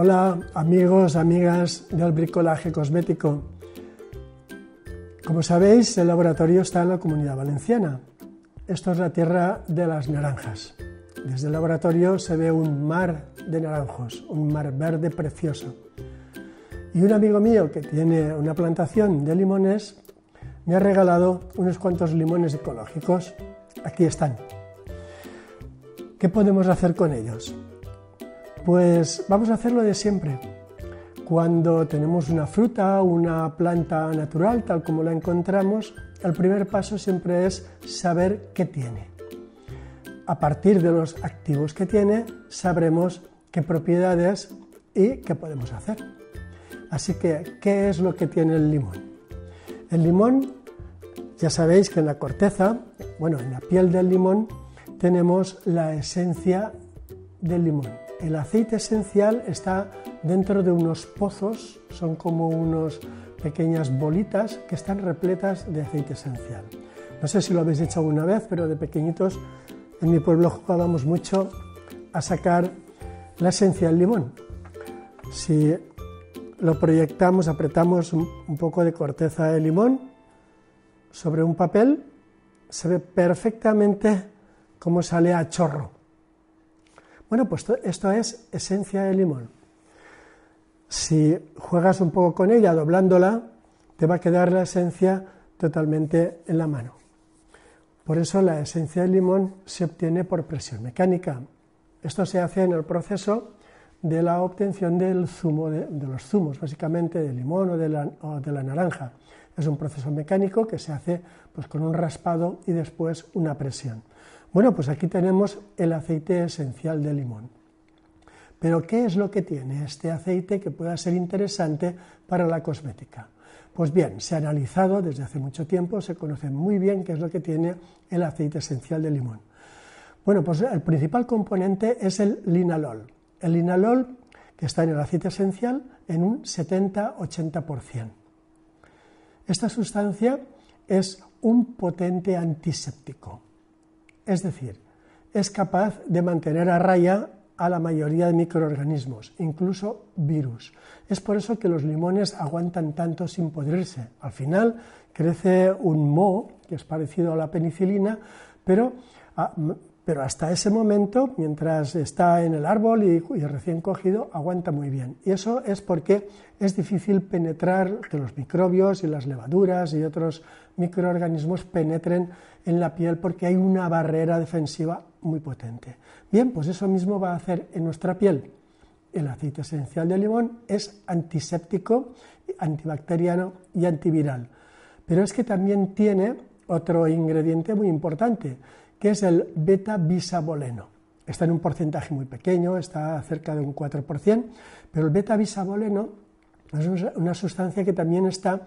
Hola amigos, amigas del bricolaje cosmético. Como sabéis, el laboratorio está en la Comunidad Valenciana. Esto es la tierra de las naranjas. Desde el laboratorio se ve un mar de naranjos, un mar verde precioso. Y un amigo mío que tiene una plantación de limones me ha regalado unos cuantos limones ecológicos. Aquí están. ¿Qué podemos hacer con ellos? Pues vamos a hacerlo de siempre. Cuando tenemos una fruta, una planta natural, tal como la encontramos, el primer paso siempre es saber qué tiene. A partir de los activos que tiene, sabremos qué propiedades y qué podemos hacer. Así que, ¿qué es lo que tiene el limón? El limón, ya sabéis que en la corteza, bueno, en la piel del limón, tenemos la esencia del limón. El aceite esencial está dentro de unos pozos, son como unas pequeñas bolitas que están repletas de aceite esencial. No sé si lo habéis hecho alguna vez, pero de pequeñitos en mi pueblo jugábamos mucho a sacar la esencia del limón. Si lo proyectamos, apretamos un poco de corteza de limón sobre un papel, se ve perfectamente cómo sale a chorro. Bueno, pues esto es esencia de limón. Si juegas un poco con ella doblándola, te va a quedar la esencia totalmente en la mano. Por eso la esencia de limón se obtiene por presión mecánica. Esto se hace en el proceso de la obtención del zumo de, los zumos, básicamente de limón o de, la, naranja. Es un proceso mecánico que se hace pues, con un raspado y después una presión. Bueno, pues aquí tenemos el aceite esencial de limón. Pero ¿qué es lo que tiene este aceite que pueda ser interesante para la cosmética? Pues bien, se ha analizado desde hace mucho tiempo, se conoce muy bien qué es lo que tiene el aceite esencial de limón. Bueno, pues el principal componente es el linalol. El linalol que está en el aceite esencial en un 70-80%. Esta sustancia es un potente antiséptico es decir, es capaz de mantener a raya a la mayoría de microorganismos, incluso virus. Es por eso que los limones aguantan tanto sin podrirse. Al final crece un moho, que es parecido a la penicilina, ah, pero, hasta ese momento, mientras está en el árbol y, y recién cogido, aguanta muy bien. Y eso es porque es difícil penetrar que los microbios y las levaduras y otros microorganismos penetren en la piel porque hay una barrera defensiva muy potente. Bien, pues eso mismo va a hacer en nuestra piel. El aceite esencial de limón es antiséptico, antibacteriano y antiviral. Pero es que también tiene otro ingrediente muy importante, que es el beta bisaboleno. Está en un porcentaje muy pequeño, está cerca de un 4%, pero el beta bisaboleno es una sustancia que también está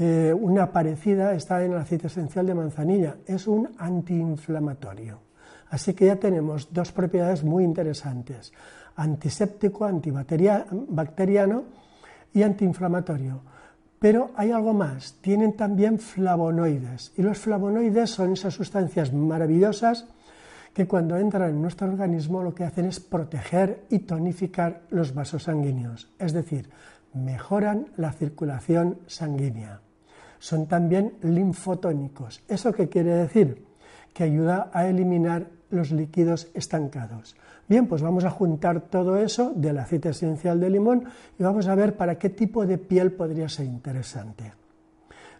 eh, una parecida está en el aceite esencial de manzanilla. Es un antiinflamatorio. Así que ya tenemos dos propiedades muy interesantes. Antiséptico, antibacteriano y antiinflamatorio. Pero hay algo más. Tienen también flavonoides. Y los flavonoides son esas sustancias maravillosas que cuando entran en nuestro organismo lo que hacen es proteger y tonificar los vasos sanguíneos. Es decir, mejoran la circulación sanguínea son también linfotónicos. ¿Eso qué quiere decir? Que ayuda a eliminar los líquidos estancados. Bien, pues vamos a juntar todo eso del aceite esencial de limón y vamos a ver para qué tipo de piel podría ser interesante.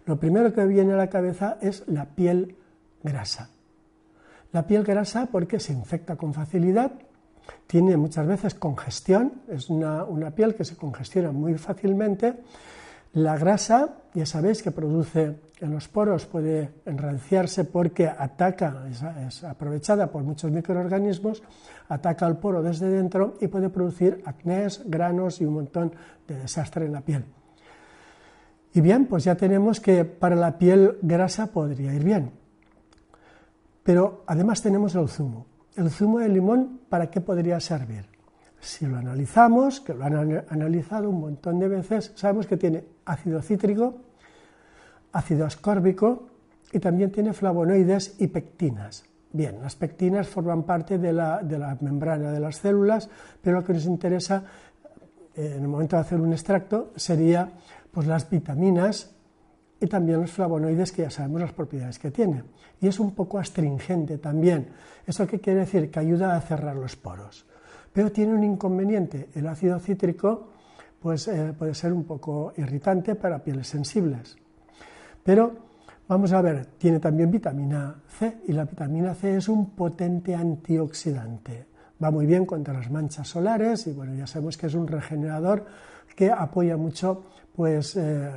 Lo primero que viene a la cabeza es la piel grasa. La piel grasa porque se infecta con facilidad, tiene muchas veces congestión, es una, una piel que se congestiona muy fácilmente la grasa, ya sabéis que produce en los poros, puede enranciarse porque ataca, es, aprovechada por muchos microorganismos, ataca al poro desde dentro y puede producir acné, granos y un montón de desastre en la piel. Y bien, pues ya tenemos que para la piel grasa podría ir bien. Pero además tenemos el zumo. ¿El zumo de limón para qué podría servir? Si lo analizamos, que lo han analizado un montón de veces, sabemos que tiene ácido cítrico, ácido ascórbico y también tiene flavonoides y pectinas. Bien, las pectinas forman parte de la, membrana de las células, pero lo que nos interesa eh, en el momento de hacer un extracto sería pues, las vitaminas y también los flavonoides que ya sabemos las propiedades que tiene. Y es un poco astringente también. ¿Eso qué quiere decir? Que ayuda a cerrar los poros pero tiene un inconveniente. El ácido cítrico pues, eh, puede ser un poco irritante para pieles sensibles. Pero vamos a ver, tiene también vitamina C y la vitamina C es un potente antioxidante. Va muy bien contra las manchas solares y bueno, ya sabemos que es un regenerador que apoya mucho pues, eh,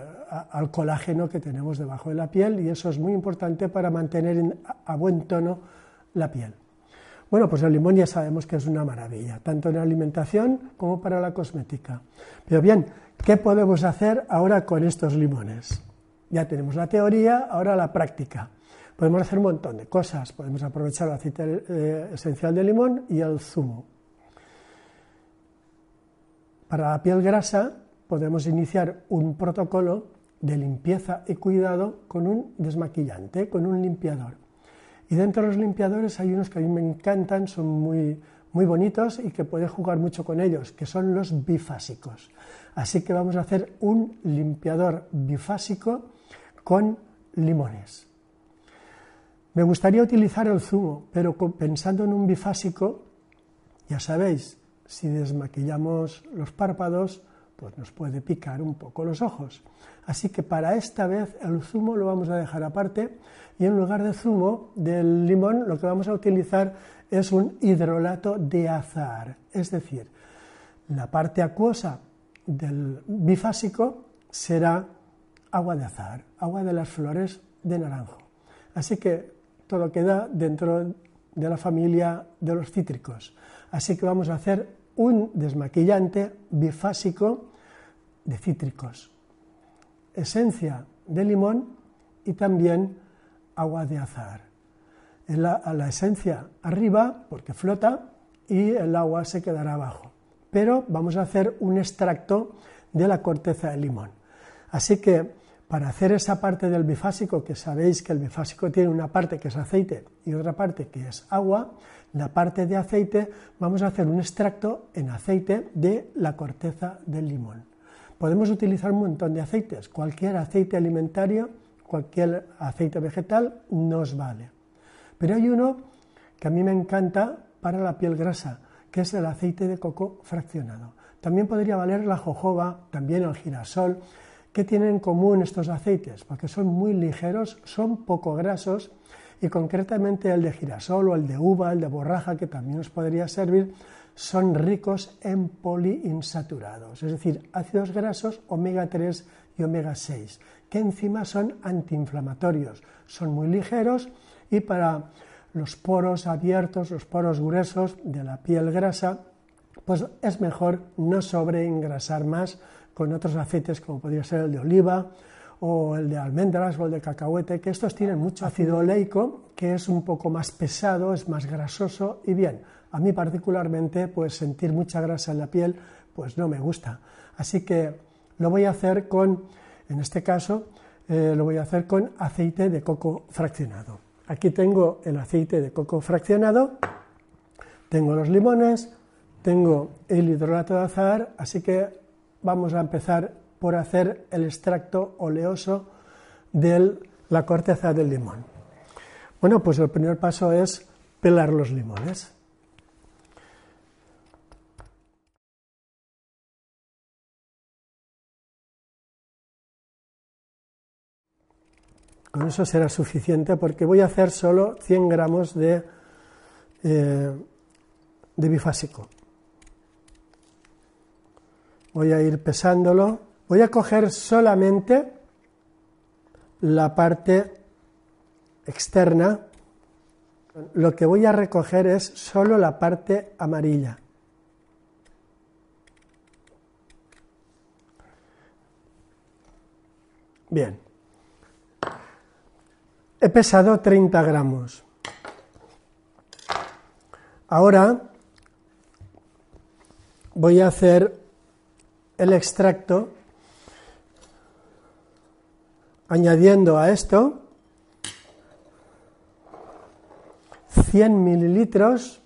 al colágeno que tenemos debajo de la piel y eso es muy importante para mantener a buen tono la piel. Bueno, pues el limón ya sabemos que es una maravilla, tanto en la alimentación como para la cosmética. Pero bien, ¿qué podemos hacer ahora con estos limones? Ya tenemos la teoría, ahora la práctica. Podemos hacer un montón de cosas. Podemos aprovechar el aceite eh, esencial de limón y el zumo. Para la piel grasa podemos iniciar un protocolo de limpieza y cuidado con un desmaquillante, con un limpiador. Y dentro de los limpiadores hay unos que a mí me encantan, son muy, muy bonitos y que puedes jugar mucho con ellos, que son los bifásicos. Así que vamos a hacer un limpiador bifásico con limones. Me gustaría utilizar el zumo, pero pensando en un bifásico, ya sabéis, si desmaquillamos los párpados, pues nos puede picar un poco los ojos. Así que para esta vez el zumo lo vamos a dejar aparte y en lugar de zumo del limón lo que vamos a utilizar es un hidrolato de azar, es decir, la parte acuosa del bifásico será agua de azar, agua de las flores de naranjo. Así que todo queda dentro de la familia de los cítricos. Así que vamos a hacer un desmaquillante bifásico de cítricos, esencia de limón y también agua de azahar. La, la esencia arriba porque flota y el agua se quedará abajo. Pero vamos a hacer un extracto de la corteza de limón. Así que para hacer esa parte del bifásico, que sabéis que el bifásico tiene una parte que es aceite y otra parte que es agua, la parte de aceite vamos a hacer un extracto en aceite de la corteza del limón. Podemos utilizar un montón de aceites, cualquier aceite alimentario, cualquier aceite vegetal nos vale. Pero hay uno que a mí me encanta para la piel grasa, que es el aceite de coco fraccionado. También podría valer la jojoba, también el girasol. ¿Qué tienen en común estos aceites? Porque son muy ligeros, son poco grasos y concretamente el de girasol o el de uva, el de borraja, que también nos podría servir, son ricos en poliinsaturados, es decir, ácidos grasos omega 3 y omega 6, que encima son antiinflamatorios, son muy ligeros y para los poros abiertos, los poros gruesos de la piel grasa, pues es mejor no sobreengrasar más con otros aceites como podría ser el de oliva o el de almendras o el de cacahuete, que estos tienen mucho ácido oleico, que es un poco más pesado, es más grasoso y bien, a mí particularmente, pues sentir mucha grasa en la piel, pues no me gusta. Así que lo voy a hacer con, en este caso, eh, lo voy a hacer con aceite de coco fraccionado. Aquí tengo el aceite de coco fraccionado, tengo los limones, tengo el hidrolato de azahar, así que vamos a empezar por hacer el extracto oleoso de la corteza del limón. Bueno, pues el primer paso es pelar los limones. Con eso será suficiente porque voy a hacer solo 100 gramos de, eh, de bifásico. Voy a ir pesándolo. Voy a coger solamente la parte externa. Lo que voy a recoger es solo la parte amarilla. Bien he pesado 30 gramos. Ahora voy a hacer el extracto añadiendo a esto 100 mililitros,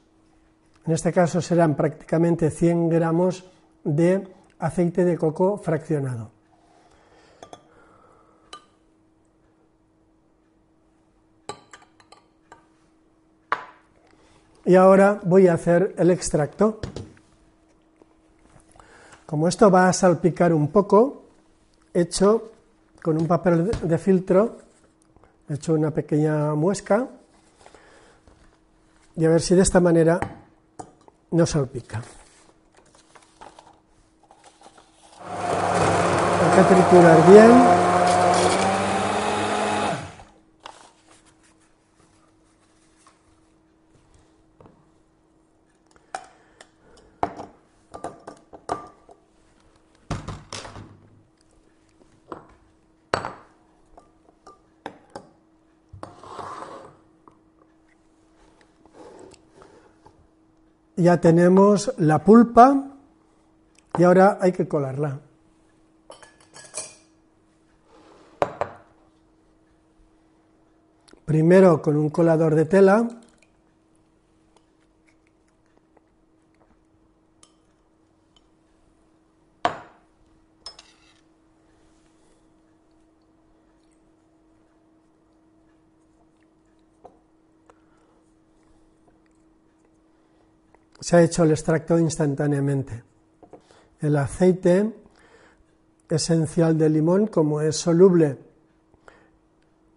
en este caso serán prácticamente 100 gramos de aceite de coco fraccionado. Y ahora voy a hacer el extracto. Como esto va a salpicar un poco, he hecho con un papel de filtro, he hecho una pequeña muesca y a ver si de esta manera no salpica. Hay que triturar bien. ya tenemos la pulpa y ahora hay que colarla. Primero con un colador de tela hecho el extracto instantáneamente. El aceite esencial de limón, como es soluble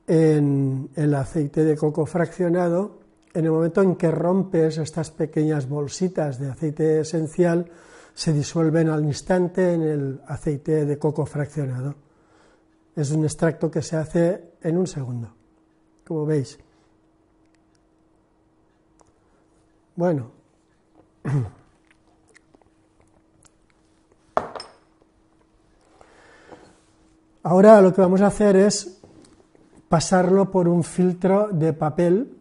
en el aceite de coco fraccionado, en el momento en que rompes estas pequeñas bolsitas de aceite esencial, se disuelven al instante en el aceite de coco fraccionado. Es un extracto que se hace en un segundo, como veis. Bueno, Ahora lo que vamos a hacer es pasarlo por un filtro de papel,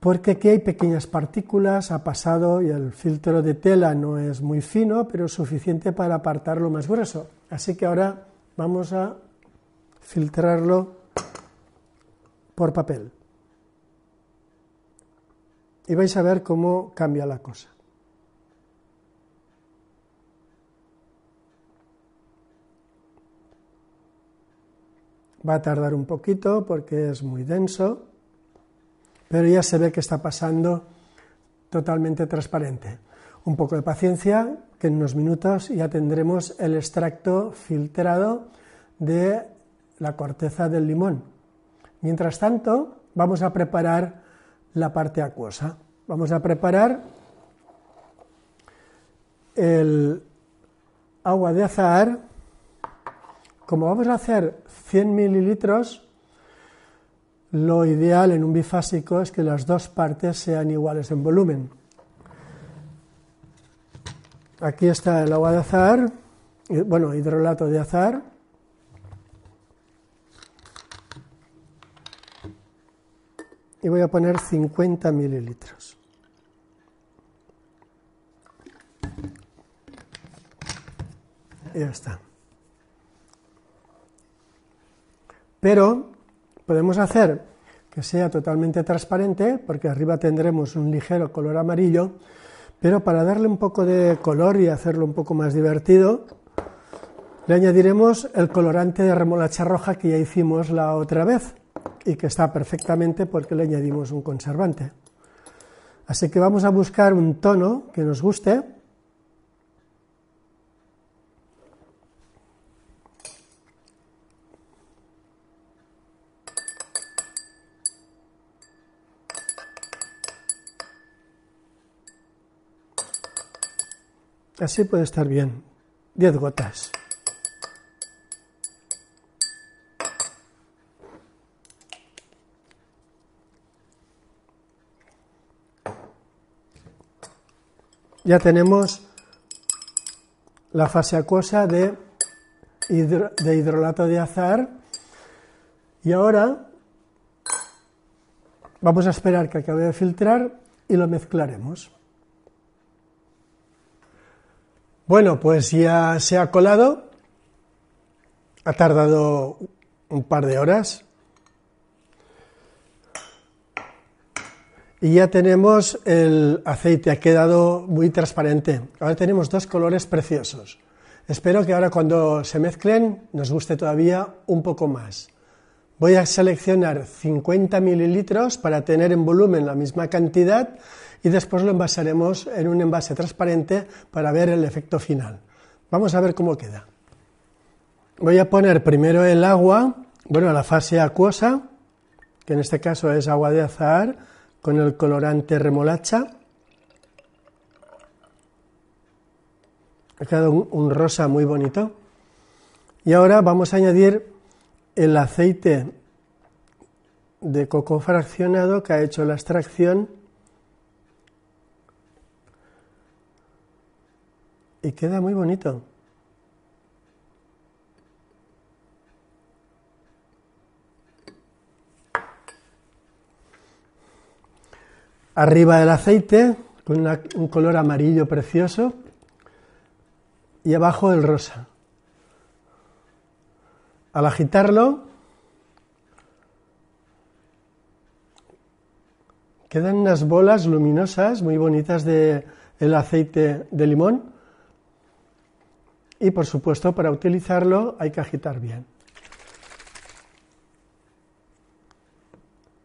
porque aquí hay pequeñas partículas, ha pasado y el filtro de tela no es muy fino, pero suficiente para apartarlo más grueso. Así que ahora vamos a filtrarlo por papel. Y vais a ver cómo cambia la cosa. Va a tardar un poquito porque es muy denso, pero ya se ve que está pasando totalmente transparente. Un poco de paciencia, que en unos minutos ya tendremos el extracto filtrado de la corteza del limón. Mientras tanto, vamos a preparar la parte acuosa. Vamos a preparar el agua de azahar como vamos a hacer 100 mililitros, lo ideal en un bifásico es que las dos partes sean iguales en volumen. Aquí está el agua de azar, bueno, hidrolato de azar. Y voy a poner 50 mililitros. ya está. pero podemos hacer que sea totalmente transparente, porque arriba tendremos un ligero color amarillo, pero para darle un poco de color y hacerlo un poco más divertido, le añadiremos el colorante de remolacha roja que ya hicimos la otra vez y que está perfectamente porque le añadimos un conservante. Así que vamos a buscar un tono que nos guste Así puede estar bien. Diez gotas. Ya tenemos la fase acuosa de, de hidrolato de azar. Y ahora vamos a esperar que acabe de filtrar y lo mezclaremos. Bueno, pues ya se ha colado. Ha tardado un par de horas. Y ya tenemos el aceite, ha quedado muy transparente. Ahora tenemos dos colores preciosos. Espero que ahora cuando se mezclen nos guste todavía un poco más. Voy a seleccionar 50 mililitros para tener en volumen la misma cantidad y después lo envasaremos en un envase transparente para ver el efecto final. Vamos a ver cómo queda. Voy a poner primero el agua, bueno, la fase acuosa, que en este caso es agua de azahar con el colorante remolacha. Ha quedado un rosa muy bonito. Y ahora vamos a añadir el aceite de coco fraccionado que ha hecho la extracción y queda muy bonito. Arriba el aceite con un color amarillo precioso y abajo el rosa. Al agitarlo quedan unas bolas luminosas muy bonitas de el aceite de limón y por supuesto, para utilizarlo hay que agitar bien.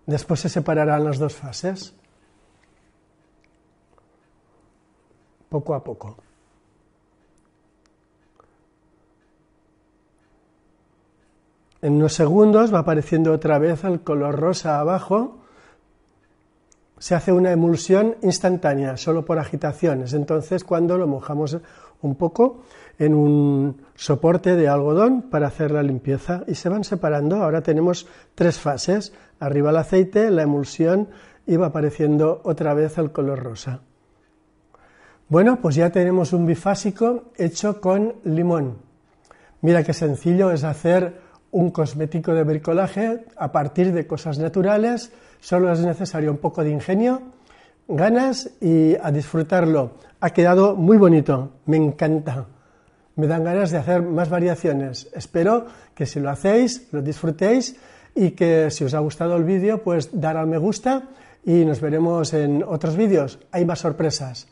Después se separarán las dos fases. Poco a poco. En unos segundos va apareciendo otra vez el color rosa abajo se hace una emulsión instantánea, solo por agitaciones. Entonces, cuando lo mojamos un poco en un soporte de algodón para hacer la limpieza y se van separando. Ahora tenemos tres fases. Arriba el aceite, la emulsión y va apareciendo otra vez el color rosa. Bueno, pues ya tenemos un bifásico hecho con limón. Mira qué sencillo es hacer un cosmético de bricolaje a partir de cosas naturales. Solo es necesario un poco de ingenio, ganas y a disfrutarlo. Ha quedado muy bonito, me encanta. Me dan ganas de hacer más variaciones. Espero que si lo hacéis, lo disfrutéis y que si os ha gustado el vídeo, pues dar al me gusta y nos veremos en otros vídeos. Hay más sorpresas.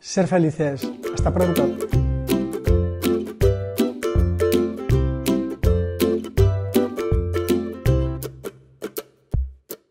Ser felices. Hasta pronto.